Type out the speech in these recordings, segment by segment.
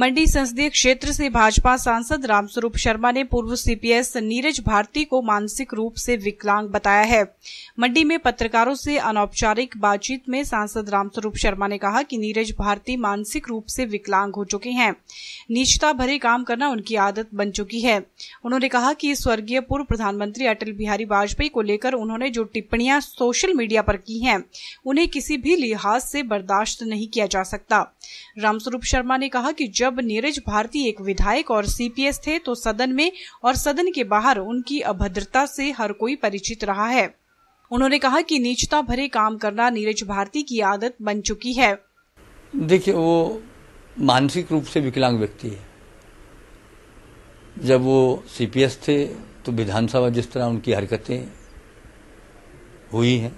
मंडी संसदीय क्षेत्र से भाजपा सांसद रामस्वरूप शर्मा ने पूर्व सीपीएस नीरज भारती को मानसिक रूप से विकलांग बताया है मंडी में पत्रकारों से अनौपचारिक बातचीत में सांसद रामस्वरूप शर्मा ने कहा कि नीरज भारती मानसिक रूप से विकलांग हो चुके हैं निचता भरे काम करना उनकी आदत बन चुकी है उन्होंने कहा कि स्वर्गीय पूर्व प्रधानमंत्री अटल बिहारी वाजपेयी को लेकर उन्होंने जो टिप्पणियां सोशल मीडिया पर की हैं उन्हें किसी भी लिहाज से बर्दाश्त नहीं किया जा सकता रामस्वरूप शर्मा ने कहा कि जब नीरज भारती एक विधायक और सीपीएस थे तो सदन में और सदन के बाहर उनकी अभद्रता से हर कोई परिचित रहा है उन्होंने कहा कि नीचता भरे काम करना नीरज भारती की आदत बन चुकी है देखिए वो मानसिक रूप से विकलांग व्यक्ति है जब वो सीपीएस थे तो विधानसभा जिस तरह उनकी हरकतें हुई हैं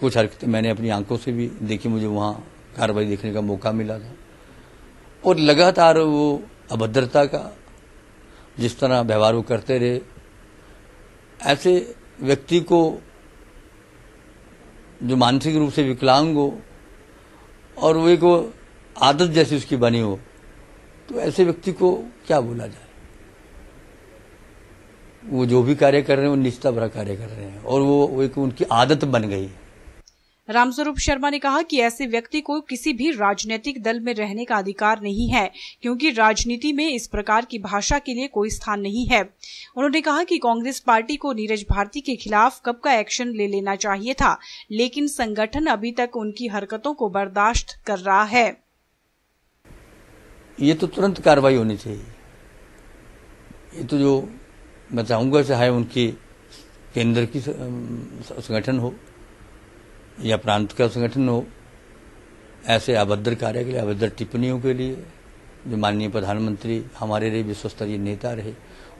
कुछ हरकतें मैंने अपनी आंखों से भी देखी मुझे वहाँ कार्रवाई देखने का मौका मिला था और लगातार वो अभद्रता का जिस तरह व्यवहार वो करते रहे ऐसे व्यक्ति को जो मानसिक रूप से विकलांग हो और वो एक आदत जैसी उसकी बनी हो तो ऐसे व्यक्ति को क्या बोला जाए वो जो भी कार्य कर रहे हैं वो निष्ठा भरा कार्य कर रहे हैं और वो एक उनकी आदत बन गई है रामस्वरूप शर्मा ने कहा कि ऐसे व्यक्ति को किसी भी राजनीतिक दल में रहने का अधिकार नहीं है क्योंकि राजनीति में इस प्रकार की भाषा के लिए कोई स्थान नहीं है उन्होंने कहा कि कांग्रेस पार्टी को नीरज भारती के खिलाफ कब का एक्शन ले लेना चाहिए था लेकिन संगठन अभी तक उनकी हरकतों को बर्दाश्त कर रहा है ये तो तुरंत कार्रवाई होनी चाहिए ये तो जो मैं चाहूंगा चाहे उनकी केंद्र की संगठन हो या प्रांत का संगठन हो ऐसे अभद्र कार्य के लिए अभद्र टिप्पणियों के लिए जो माननीय प्रधानमंत्री हमारे रहे विश्व स्तरीय नेता रहे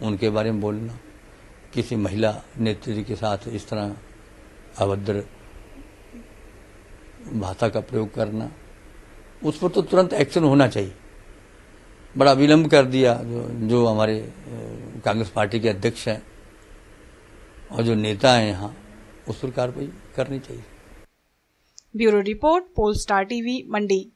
उनके बारे में बोलना किसी महिला नेत्री के साथ इस तरह अभद्र भाषा का प्रयोग करना उस पर तो तुरंत एक्शन होना चाहिए बड़ा विलंब कर दिया जो जो हमारे कांग्रेस पार्टी के अध्यक्ष हैं और जो नेता हैं यहाँ उस पर कार्रवाई करनी चाहिए Bureau Report, Polestar TV, Monday.